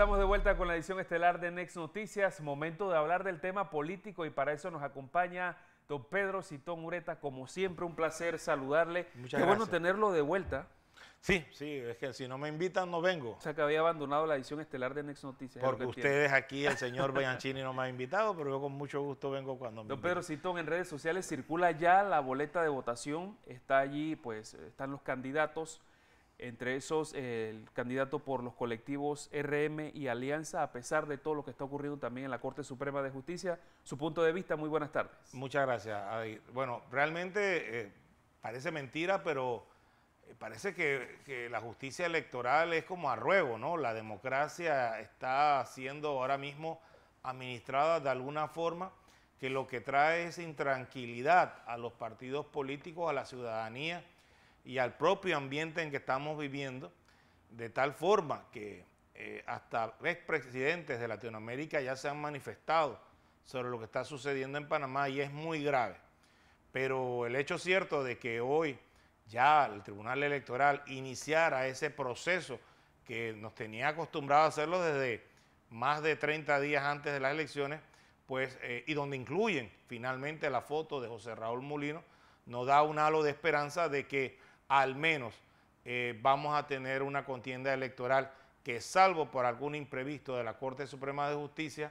Estamos de vuelta con la edición estelar de Next Noticias, momento de hablar del tema político y para eso nos acompaña don Pedro Citón Ureta, como siempre un placer saludarle. Muchas Qué bueno tenerlo de vuelta. Sí, sí, es que si no me invitan no vengo. O sea que había abandonado la edición estelar de Next Noticias. Porque ustedes aquí, el señor Bianchini no me ha invitado, pero yo con mucho gusto vengo cuando me Don Pedro Citón, en redes sociales circula ya la boleta de votación, está allí, pues están los candidatos entre esos el candidato por los colectivos RM y Alianza, a pesar de todo lo que está ocurriendo también en la Corte Suprema de Justicia. Su punto de vista, muy buenas tardes. Muchas gracias, Bueno, realmente eh, parece mentira, pero eh, parece que, que, la justicia electoral es como a ruego, ¿no? La democracia está siendo ahora mismo administrada de alguna forma que lo que trae es intranquilidad a los partidos políticos, a la ciudadanía y al propio ambiente en que estamos viviendo, de tal forma que eh, hasta expresidentes de Latinoamérica ya se han manifestado sobre lo que está sucediendo en Panamá y es muy grave. Pero el hecho cierto de que hoy ya el Tribunal Electoral iniciara ese proceso que nos tenía acostumbrado a hacerlo desde más de 30 días antes de las elecciones, pues, eh, y donde incluyen finalmente la foto de José Raúl Mulino, nos da un halo de esperanza de que al menos eh, vamos a tener una contienda electoral que salvo por algún imprevisto de la Corte Suprema de Justicia,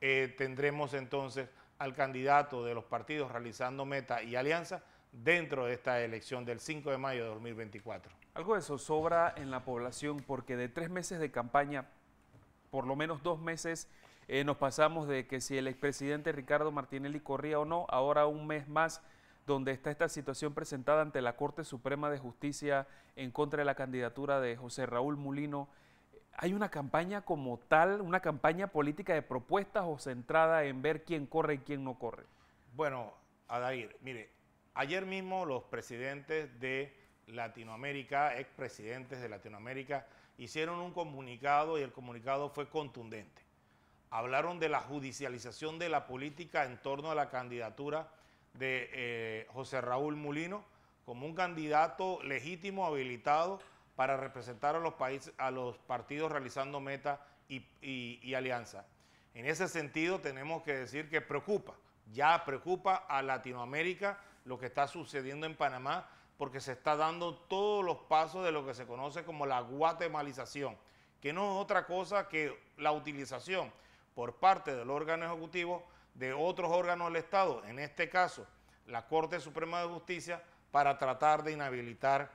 eh, tendremos entonces al candidato de los partidos realizando meta y alianza dentro de esta elección del 5 de mayo de 2024. Algo de eso sobra en la población porque de tres meses de campaña, por lo menos dos meses, eh, nos pasamos de que si el expresidente Ricardo Martinelli corría o no, ahora un mes más donde está esta situación presentada ante la Corte Suprema de Justicia en contra de la candidatura de José Raúl Mulino. ¿Hay una campaña como tal, una campaña política de propuestas o centrada en ver quién corre y quién no corre? Bueno, Adair, mire, ayer mismo los presidentes de Latinoamérica, expresidentes de Latinoamérica, hicieron un comunicado y el comunicado fue contundente. Hablaron de la judicialización de la política en torno a la candidatura de eh, José Raúl Mulino como un candidato legítimo, habilitado para representar a los, países, a los partidos realizando meta y, alianza. En ese sentido tenemos que decir que preocupa, ya preocupa a Latinoamérica lo que está sucediendo en Panamá porque se está dando todos los pasos de lo que se conoce como la guatemalización, que no es otra cosa que la utilización por parte del órgano ejecutivo de otros órganos del Estado, en este caso la Corte Suprema de Justicia, para tratar de inhabilitar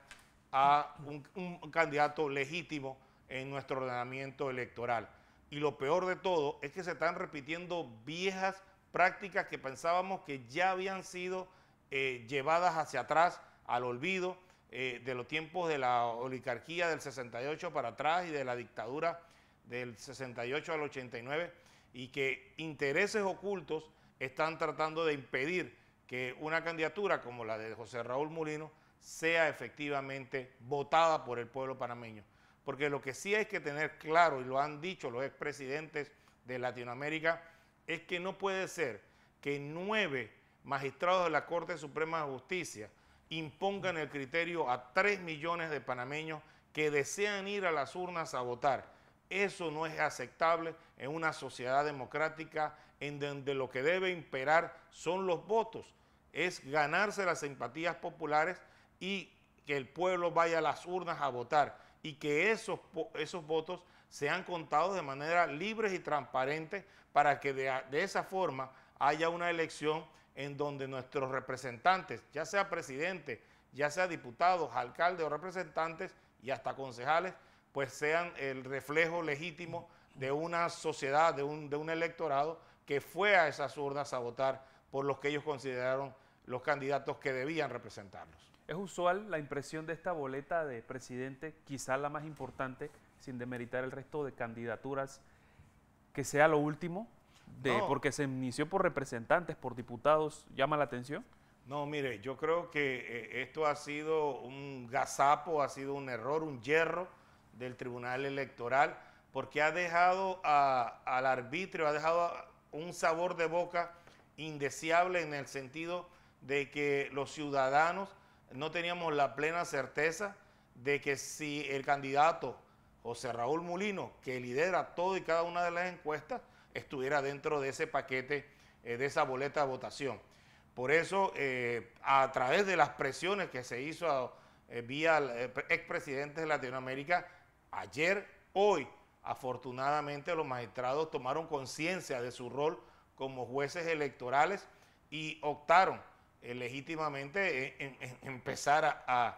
a un, candidato legítimo en nuestro ordenamiento electoral. Y lo peor de todo es que se están repitiendo viejas prácticas que pensábamos que ya habían sido eh, llevadas hacia atrás, al olvido, eh, de los tiempos de la oligarquía del 68 para atrás y de la dictadura del 68 al 89 y que intereses ocultos están tratando de impedir que una candidatura como la de José Raúl Mulino sea efectivamente votada por el pueblo panameño. Porque lo que sí hay que tener claro, y lo han dicho los expresidentes de Latinoamérica, es que no puede ser que nueve magistrados de la Corte Suprema de Justicia impongan el criterio a tres millones de panameños que desean ir a las urnas a votar eso no es aceptable en una sociedad democrática en donde lo que debe imperar son los votos, es ganarse las simpatías populares y que el pueblo vaya a las urnas a votar y que esos, esos votos sean contados de manera libre y transparente para que de, de esa forma haya una elección en donde nuestros representantes, ya sea presidente, ya sea diputados, alcaldes o representantes y hasta concejales, pues sean el reflejo legítimo de una sociedad, de un, electorado que fue a esas urnas a votar por los que ellos consideraron los candidatos que debían representarlos. Es usual la impresión de esta boleta de presidente, quizá la más importante, sin demeritar el resto de candidaturas, que sea lo último, de, porque se inició por representantes, por diputados, ¿llama la atención? No, mire, yo creo que eh, esto ha sido un gazapo, ha sido un error, un hierro del Tribunal Electoral, porque ha dejado al arbitrio, ha dejado un sabor de boca indeseable en el sentido de que los ciudadanos no teníamos la plena certeza de que si el candidato José Raúl Mulino, que lidera todo y cada una de las encuestas, estuviera dentro de ese paquete, eh, de esa boleta de votación. Por eso, eh, a través de las presiones que se hizo a, eh, al vía expresidentes de Latinoamérica, ayer, hoy, afortunadamente los magistrados tomaron conciencia de su rol como jueces electorales y optaron eh, legítimamente en, empezar a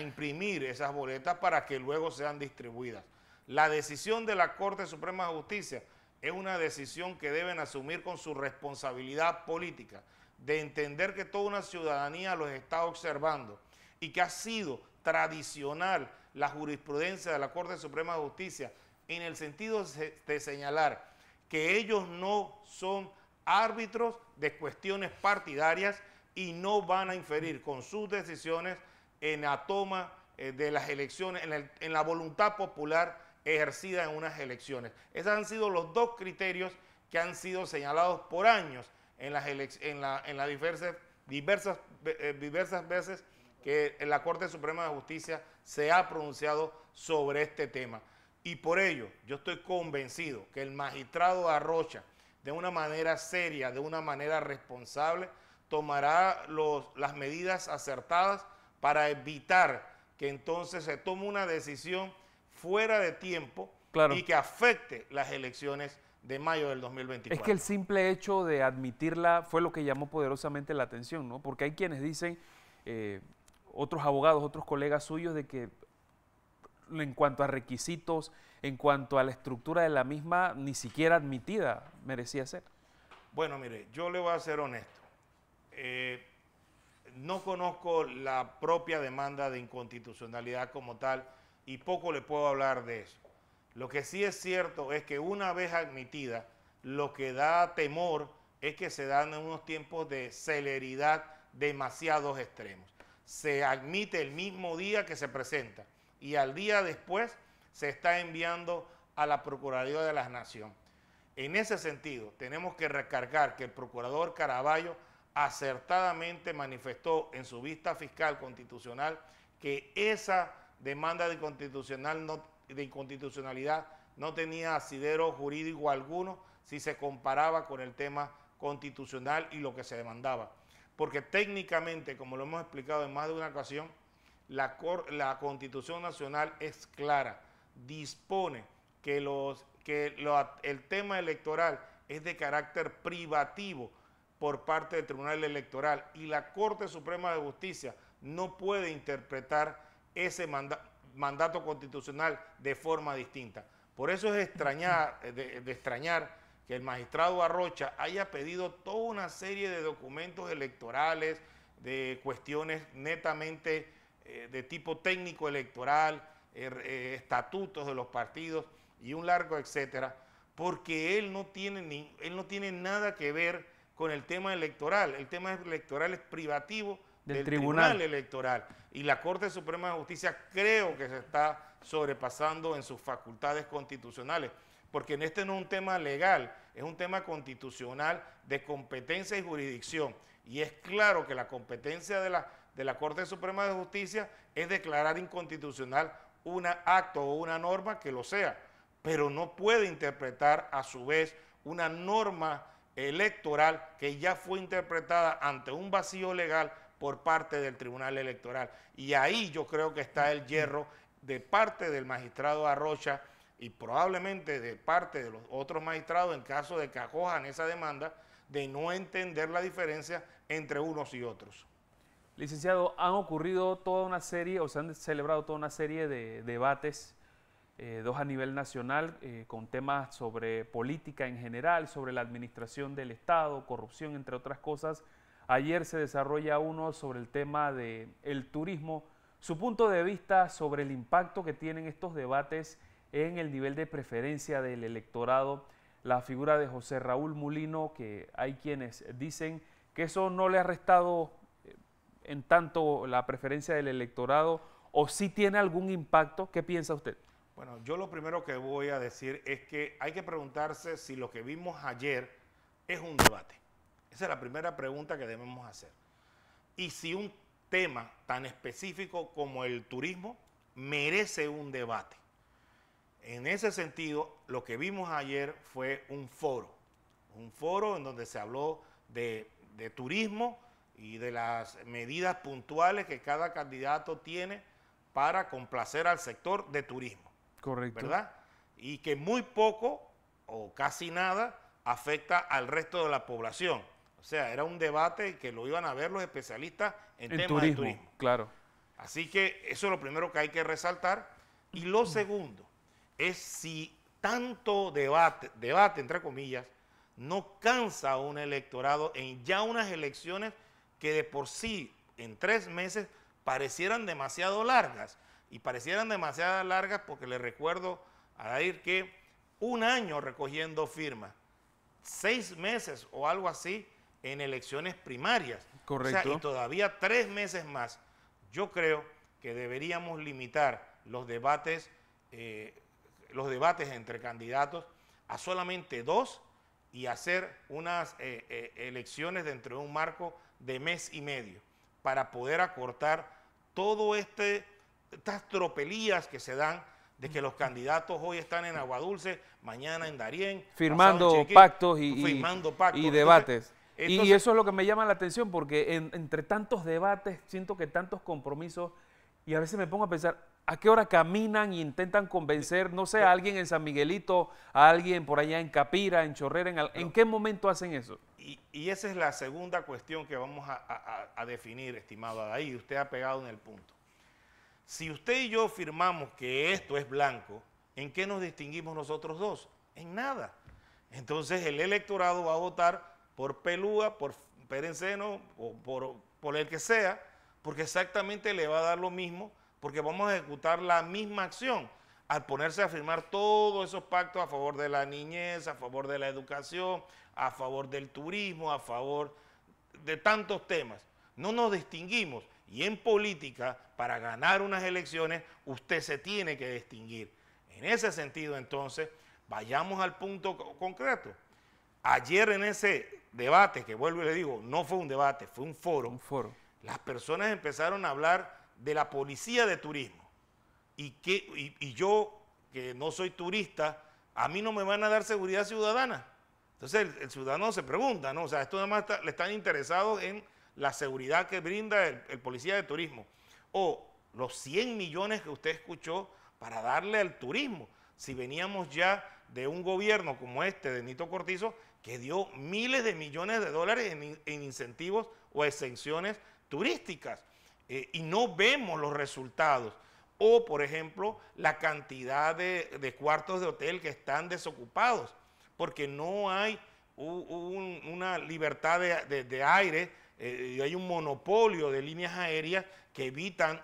imprimir esas boletas para que luego sean distribuidas. La decisión de la Corte Suprema de Justicia es una decisión que deben asumir con su responsabilidad política, de entender que toda una ciudadanía los está observando y que ha sido tradicional la jurisprudencia de la Corte Suprema de Justicia en el sentido de señalar que ellos no son árbitros de cuestiones partidarias y no van a inferir con sus decisiones en la toma eh, de las elecciones, en, la voluntad popular ejercida en unas elecciones. Esos han sido los dos criterios que han sido señalados por años en las, diversas, diversas, eh, diversas veces que la Corte Suprema de Justicia se ha pronunciado sobre este tema. Y por ello, yo estoy convencido que el magistrado Arrocha, de una manera seria, de una manera responsable, tomará los, las medidas acertadas para evitar que entonces se tome una decisión fuera de tiempo y que afecte las elecciones de mayo del 2024. Es que el simple hecho de admitirla fue lo que llamó poderosamente la atención, ¿no? Porque hay quienes dicen, eh, otros abogados, otros colegas suyos, de que en cuanto a requisitos, en cuanto a la estructura de la misma, ni siquiera admitida merecía ser? Bueno, mire, yo le voy a ser honesto. Eh, no conozco la propia demanda de inconstitucionalidad como tal y poco le puedo hablar de eso. Lo que sí es cierto es que una vez admitida, lo que da temor es que se dan en unos tiempos de celeridad demasiados extremos se admite el mismo día que se presenta y al día después se está enviando a la Procuraduría de la Nación. En ese sentido, tenemos que recargar que el procurador Caraballo acertadamente manifestó en su vista fiscal constitucional que esa demanda de, constitucional de inconstitucionalidad no tenía asidero jurídico alguno si se comparaba con el tema constitucional y lo que se demandaba porque técnicamente, como lo hemos explicado en más de una ocasión, la, Constitución Nacional es clara, dispone que, el tema electoral es de carácter privativo por parte del Tribunal Electoral y la Corte Suprema de Justicia no puede interpretar ese mandato constitucional de forma distinta. Por eso es de extrañar que el magistrado Arrocha haya pedido toda una serie de documentos electorales, de cuestiones netamente eh, de tipo técnico electoral, er, eh, estatutos de los partidos y un largo etcétera, porque él no, tiene ni, él no tiene nada que ver con el tema electoral. El tema electoral es privativo del, tribunal Electoral. Y la Corte Suprema de Justicia creo que se está sobrepasando en sus facultades constitucionales porque en este no es un tema legal, es un tema constitucional de competencia y jurisdicción. Y es claro que la competencia de la, de la Corte Suprema de Justicia es declarar inconstitucional un acto o una norma que lo sea, pero no puede interpretar a su vez una norma electoral que ya fue interpretada ante un vacío legal por parte del Tribunal Electoral. Y ahí yo creo que está el hierro de parte del magistrado Arrocha y probablemente de parte de los otros magistrados en caso de que acojan esa demanda de no entender la diferencia entre unos y otros. Licenciado, han ocurrido toda una serie o se han celebrado toda una serie de debates, eh, dos a nivel nacional, eh, con temas sobre política en general, sobre la administración del Estado, corrupción, entre otras cosas. Ayer se desarrolla uno sobre el tema del turismo, su punto de vista sobre el impacto que tienen estos debates en el nivel de preferencia del electorado la figura de José Raúl Mulino, que hay quienes dicen que eso no le ha restado eh, en tanto la preferencia del electorado o si tiene algún impacto. ¿Qué piensa usted? Bueno, yo lo primero que voy a decir es que hay que preguntarse si lo que vimos ayer es un debate. Esa es la primera pregunta que debemos hacer. Y si un tema tan específico como el turismo merece un debate. En ese sentido, lo que vimos ayer fue un foro, un foro en donde se habló de, turismo y de las medidas puntuales que cada candidato tiene para complacer al sector de turismo. Correcto. ¿Verdad? Y que muy poco o casi nada afecta al resto de la población. O sea, era un debate que lo iban a ver los especialistas en temas turismo, de turismo. Claro. Así que eso es lo primero que hay que resaltar. Y lo mm. segundo, es si tanto debate, debate entre comillas, no cansa a un electorado en ya unas elecciones que de por sí en tres meses parecieran demasiado largas. Y parecieran demasiado largas porque le recuerdo a Dair que un año recogiendo firmas, seis meses o algo así en elecciones primarias. Correcto. y todavía tres meses más. Yo creo que deberíamos limitar los debates eh, los debates entre candidatos a solamente dos y hacer unas eh, eh, elecciones dentro de un marco de mes y medio para poder acortar todo este estas tropelías que se dan de que los candidatos hoy están en Aguadulce, mañana en Darién. Firmando pactos y, debates. y eso es lo que me llama la atención, porque entre tantos debates siento que tantos compromisos, y a veces me pongo a pensar, ¿A qué hora caminan e intentan convencer, no sé, a alguien en San Miguelito, a alguien por allá en Capira, en Chorrera? ¿En, ¿en qué momento hacen eso? Y, esa es la segunda cuestión que vamos a, definir, estimado ahí. Usted ha pegado en el punto. Si usted y yo firmamos que esto es blanco, ¿en qué nos distinguimos nosotros dos? En nada. Entonces el electorado va a votar por Pelúa, por Perenceno o por, por el que sea, porque exactamente le va a dar lo mismo porque vamos a ejecutar la misma acción al ponerse a firmar todos esos pactos a favor de la niñez, a favor de la educación, a favor del turismo, a favor de tantos temas. No nos distinguimos y en política, para ganar unas elecciones, usted se tiene que distinguir. En ese sentido, entonces, vayamos al punto concreto. Ayer en ese debate, que vuelvo y le digo, no fue un debate, fue un foro. Un foro. Las personas empezaron a hablar de la policía de turismo y, yo, que no soy turista, a mí no me van a dar seguridad ciudadana. Entonces el, ciudadano se pregunta, ¿no? O sea, esto nada más le están interesados en la seguridad que brinda el, policía de turismo. O los 100 millones que usted escuchó para darle al turismo. Si veníamos ya de un gobierno como este de Nito Cortizo, que dio miles de millones de dólares en, en incentivos o exenciones turísticas. Eh, y no vemos los resultados. O, por ejemplo, la cantidad de, cuartos de hotel que están desocupados, porque no hay una libertad de, aire eh, y hay un monopolio de líneas aéreas que evitan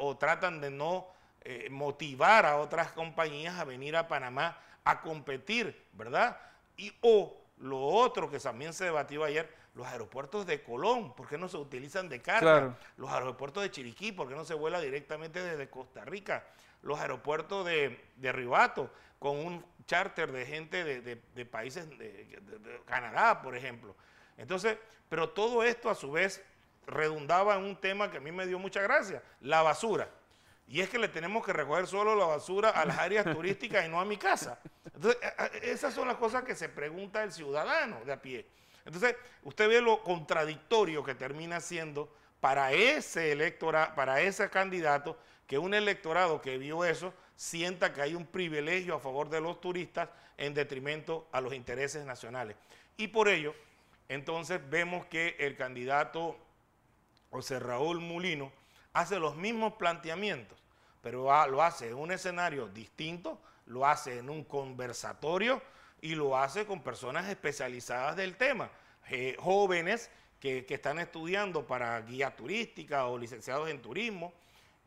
o tratan de no eh, motivar a otras compañías a venir a Panamá a competir, ¿verdad? Y o lo otro que también se debatió ayer, los aeropuertos de Colón, ¿por qué no se utilizan de carga? Los aeropuertos de Chiriquí, ¿por qué no se vuela directamente desde Costa Rica? Los aeropuertos de, de Ribato, con un charter de gente de, de países de Canadá, por ejemplo. Entonces, pero todo esto a su vez redundaba en un tema que a mí me dio mucha gracia, la basura. Y es que le tenemos que recoger solo la basura a las áreas turísticas y no a mi casa. Entonces, e, e, esas son las cosas que se pregunta el ciudadano de a pie. Entonces, usted ve lo contradictorio que termina siendo para ese electorado, para ese candidato, que un electorado que vio eso sienta que hay un privilegio a favor de los turistas en detrimento a los intereses nacionales. Y por ello, entonces vemos que el candidato José Raúl Mulino hace los mismos planteamientos, pero lo hace en un escenario distinto, lo hace en un conversatorio, y lo hace con personas especializadas del tema, eh, jóvenes que, están estudiando para guía turística o licenciados en turismo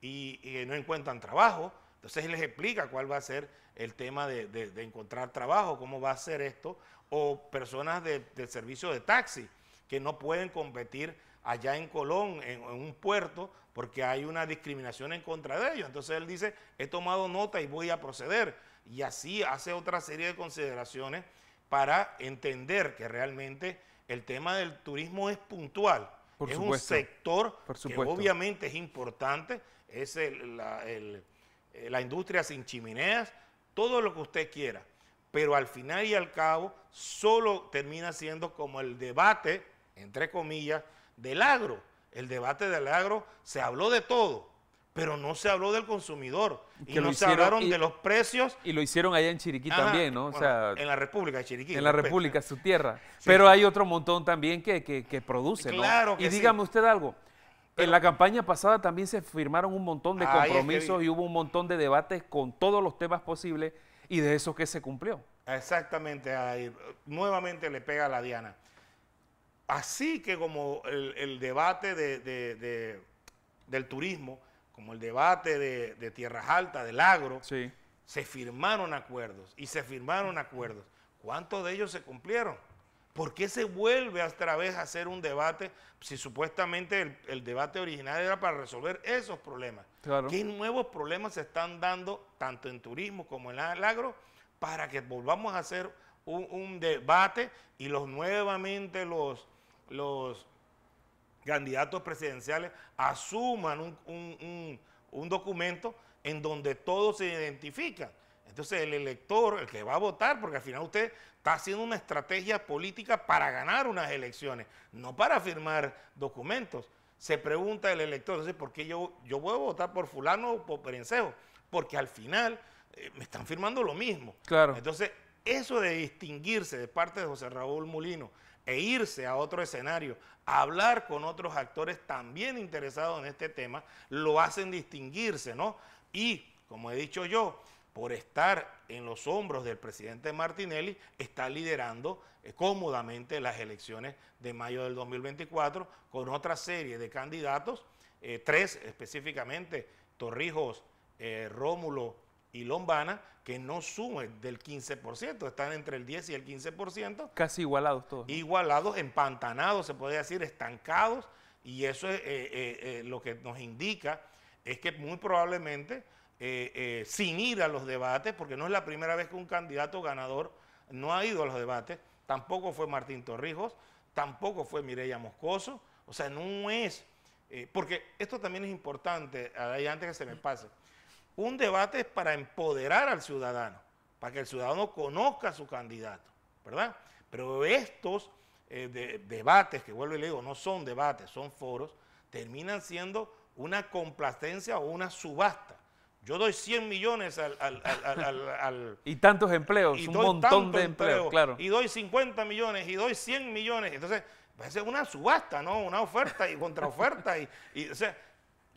y, no encuentran trabajo. Entonces les explica cuál va a ser el tema de, encontrar trabajo, cómo va a ser esto, o personas del servicio de taxi que no pueden competir allá en Colón, en, un puerto, porque hay una discriminación en contra de ellos. Entonces él dice, he tomado nota y voy a proceder y así hace otra serie de consideraciones para entender que realmente el tema del turismo es puntual. es un sector que obviamente es importante, es la, eh, la industria sin chimeneas, todo lo que usted quiera, pero al final y al cabo solo termina siendo como el debate, entre comillas, del agro. El debate del agro se habló de todo, pero no se habló del consumidor. y no se hablaron de los precios. Y lo hicieron allá en Chiriquí también, ¿no? o sea, en la República de Chiriquí. En la República, su tierra. Pero hay otro montón también que, que, produce, ¿no? y dígame usted algo. en la campaña pasada también se firmaron un montón de compromisos y hubo un montón de debates con todos los temas posibles y de eso que se cumplió. Exactamente, ahí. nuevamente le pega a la Diana. Así que como el, debate del turismo como el debate de, Tierras Altas, del agro, se firmaron acuerdos y se firmaron acuerdos. ¿Cuántos de ellos se cumplieron? ¿Por qué se vuelve otra vez a hacer un debate si supuestamente el, debate original era para resolver esos problemas? ¿Qué nuevos problemas se están dando tanto en turismo como en el agro para que volvamos a hacer un, un debate y los nuevamente los, los candidatos presidenciales asuman un, documento en donde todos se identifican. Entonces el elector, el que va a votar, porque al final usted está haciendo una estrategia política para ganar unas elecciones, no para firmar documentos. Se pregunta el elector, entonces, ¿por qué yo, yo voy a votar por fulano o por perencejo? Porque al final eh, me están firmando lo mismo. Claro. Entonces, eso de distinguirse de parte de José Raúl Mulino e irse a otro escenario, hablar con otros actores también interesados en este tema, lo hacen distinguirse, ¿no? Y, como he dicho yo, por estar en los hombros del presidente Martinelli, está liderando eh, cómodamente las elecciones de mayo del 2024 con otra serie de candidatos, eh, tres específicamente, Torrijos, eh, Rómulo y Lombana, que no sube del 15%, están entre el 10 y el 15%. Casi igualados todos. Igualados, empantanados, se podría decir, estancados, y eso es eh, eh, eh, lo que nos indica es que muy probablemente, sin ir a los debates, porque no es la primera vez que un candidato ganador no ha ido a los debates, tampoco fue Martín Torrijos, tampoco fue Mireya Moscoso, o sea, no es, porque esto también es importante, ahí antes que se me pase, un debate es para empoderar al ciudadano, para que el ciudadano conozca a su candidato, ¿verdad? Pero estos eh, debates, que vuelvo y le digo, no son debates, son foros, terminan siendo una complacencia o una subasta. Yo doy 100 millones al... y tantos empleos, un montón de empleos, claro. Y doy 50 millones, y doy 100 millones. Entonces, ser una subasta, ¿no? Una oferta y contraoferta. y, y o sea,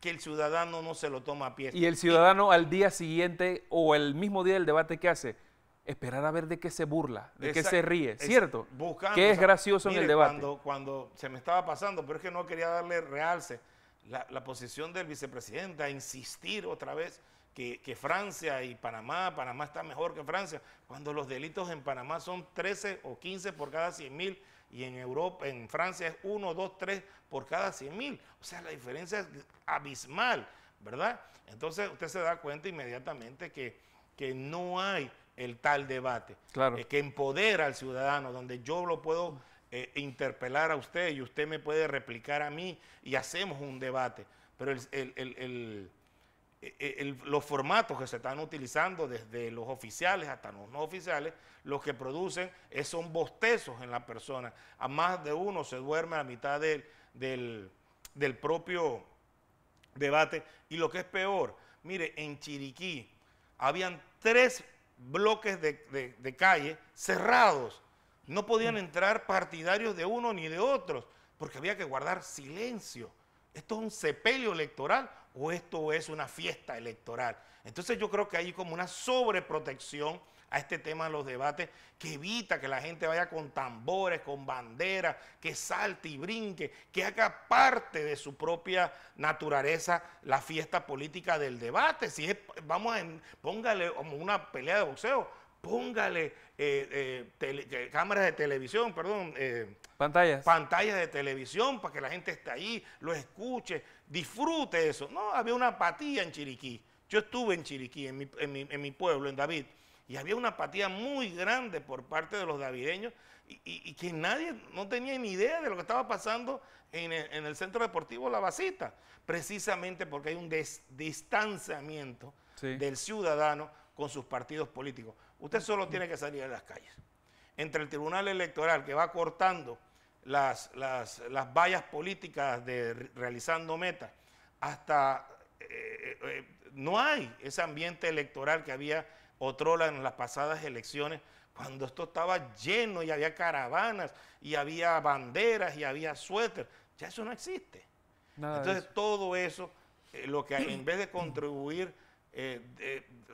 que el ciudadano no se lo toma a pie. Y el ciudadano al día siguiente o el mismo día del debate que hace, esperar a ver de qué se burla, de qué se ríe, ¿cierto? Buscando, ¿Qué es gracioso en el debate? Cuando, se me estaba pasando, pero es que no quería darle realce la, la posición del vicepresidente a insistir otra vez que, Francia y Panamá, Panamá está mejor que Francia, cuando los delitos en Panamá son 13 o 15 por cada 100 mil y en Europa, en Francia es 1, 2, 3 por cada 100 mil. O sea, la diferencia es abismal, ¿verdad? Entonces usted se da cuenta inmediatamente que, no hay el tal debate, claro. Eh, que empodera al ciudadano, donde yo lo puedo eh, interpelar a usted y usted me puede replicar a mí y hacemos un debate. Pero el e, e, los formatos que se están utilizando desde los oficiales hasta los no oficiales, los que producen son bostezos en la persona. A más de uno se duerme a mitad del, del, propio debate. Y lo que es peor, mire, en Chiriquí habían tres bloques de, de calle cerrados. No podían mm. entrar partidarios de uno ni de otros, porque había que guardar silencio. Esto es un sepelio electoral, o esto es una fiesta electoral. Entonces yo creo que hay como una sobreprotección a este tema de los debates que evita que la gente vaya con tambores, con banderas, que salte y brinque, que haga parte de su propia naturaleza la fiesta política del debate. Si vamos a, póngale como una pelea de boxeo, póngale eh, eh, eh, cámaras de televisión, perdón. pantallas. de televisión para que la gente esté ahí, lo escuche, disfrute eso. No, había una apatía en Chiriquí. Yo estuve en Chiriquí, en mi, pueblo, en David, y había una apatía muy grande por parte de los davideños y, que nadie no tenía ni idea de lo que estaba pasando en el, centro deportivo La Basita, precisamente porque hay un distanciamiento del ciudadano con sus partidos políticos. Usted solo tiene que salir a las calles. Entre el Tribunal Electoral que va cortando las, vallas políticas de realizando metas, hasta eh, eh, eh, no hay ese ambiente electoral que había otrola en las pasadas elecciones, cuando esto estaba lleno y había caravanas y había banderas y había suéter. Ya eso no existe. Entonces todo eso, lo que en vez de contribuir,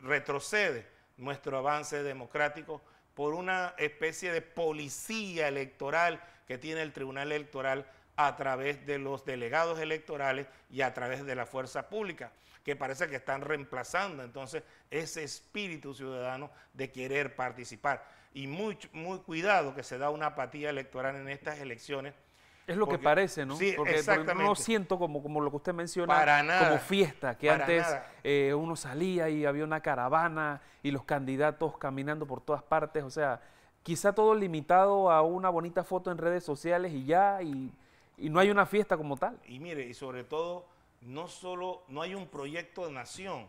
retrocede nuestro avance democrático por una especie de policía electoral que tiene el Tribunal Electoral a través de los delegados electorales y a través de la fuerza pública, que parece que están reemplazando entonces ese espíritu ciudadano de querer participar. Y muy, muy cuidado que se da una apatía electoral en estas elecciones es lo que parece, ¿no? Sí, porque, exactamente. no siento como, como lo que usted menciona, como fiesta, que antes eh, uno salía y había una caravana y los candidatos caminando por todas partes, o sea, quizá todo limitado a una bonita foto en redes sociales y ya, y, no hay una fiesta como tal. Y mire, y sobre todo, no solo, no hay un proyecto de nación.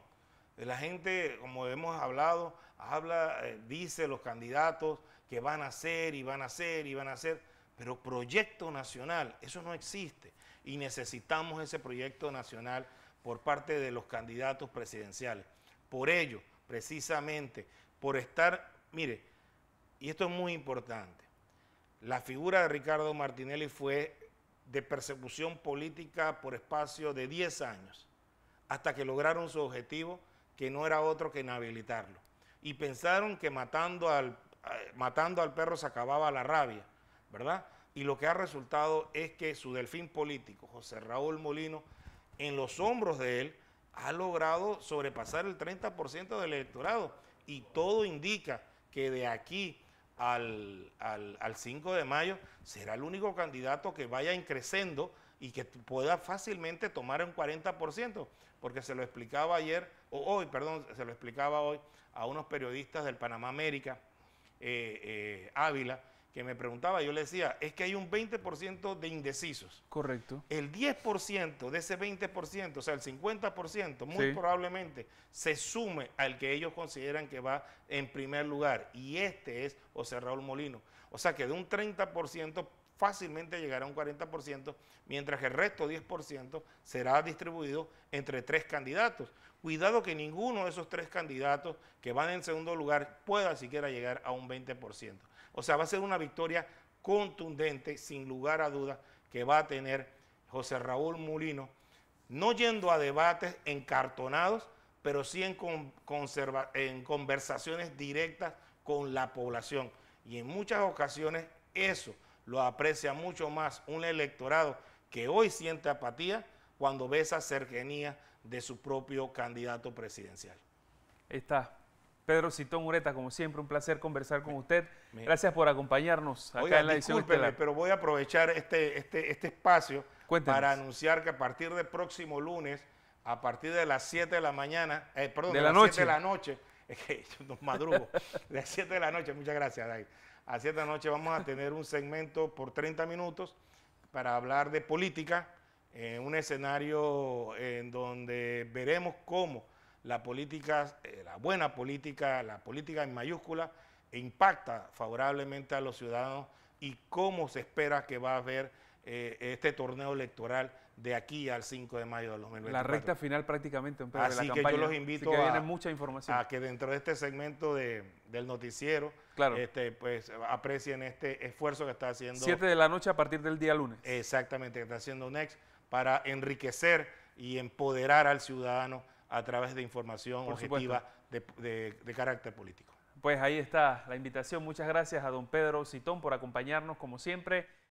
La gente, como hemos hablado, habla, eh, dice los candidatos que van a hacer y van a hacer y van a hacer pero proyecto nacional, eso no existe. Y necesitamos ese proyecto nacional por parte de los candidatos presidenciales. Por ello, precisamente, por estar, mire, y esto es muy importante, la figura de Ricardo Martinelli fue de persecución política por espacio de 10 años, hasta que lograron su objetivo, que no era otro que inhabilitarlo. Y pensaron que matando al, eh, matando al perro se acababa la rabia. ¿verdad? Y lo que ha resultado es que su delfín político, José Raúl Molino, en los hombros de él, ha logrado sobrepasar el 30% del electorado. Y todo indica que de aquí al, 5 de mayo será el único candidato que vaya creciendo y que pueda fácilmente tomar un 40%, porque se lo explicaba ayer, o hoy, perdón, se lo explicaba hoy a unos periodistas del Panamá América, eh, eh, Ávila, que me preguntaba, yo le decía, es que hay un 20% de indecisos. Correcto. El 10% de ese 20%, o sea, el 50%, muy probablemente se sume al que ellos consideran que va en primer lugar. Y este es José Raúl Molino. O sea, que de un 30% fácilmente llegará a un 40%, mientras que el resto 10% será distribuido entre tres candidatos. Cuidado que ninguno de esos tres candidatos que van en segundo lugar pueda siquiera llegar a un 20%. O sea, va a ser una victoria contundente, sin lugar a dudas, que va a tener José Raúl Mulino, no yendo a debates encartonados, pero sí en, conversaciones directas con la población. Y en muchas ocasiones eso lo aprecia mucho más un electorado que hoy siente apatía cuando ve esa cercanía de su propio candidato presidencial. Está Pedro Citón Ureta, como siempre, un placer conversar con usted. Gracias por acompañarnos acá Oiga, en pero voy a aprovechar este, este, este espacio para anunciar que a partir del próximo lunes, a partir de las 7 de la mañana, eh, perdón, de, la las 7 de la noche, es que yo no madrugo, de las 7 de la noche, muchas gracias, Dai. A 7 de la noche vamos a tener un segmento por 30 minutos para hablar de política, en eh, un escenario en donde veremos cómo la política, eh, la buena política, la política en mayúscula, impacta favorablemente a los ciudadanos y cómo se espera que va a haber eh, este torneo electoral de aquí al 5 de mayo de 2024. La recta final prácticamente, Pedro, Así de la que yo los invito a, que dentro de este segmento del noticiero este, pues, aprecien este esfuerzo que está haciendo. 7 de la noche a partir del día lunes. Exactamente, que está haciendo UNEX para enriquecer y empoderar al ciudadano a través de información objetiva de, de carácter político. Pues ahí está la invitación. Muchas gracias a don Pedro Citón por acompañarnos como siempre.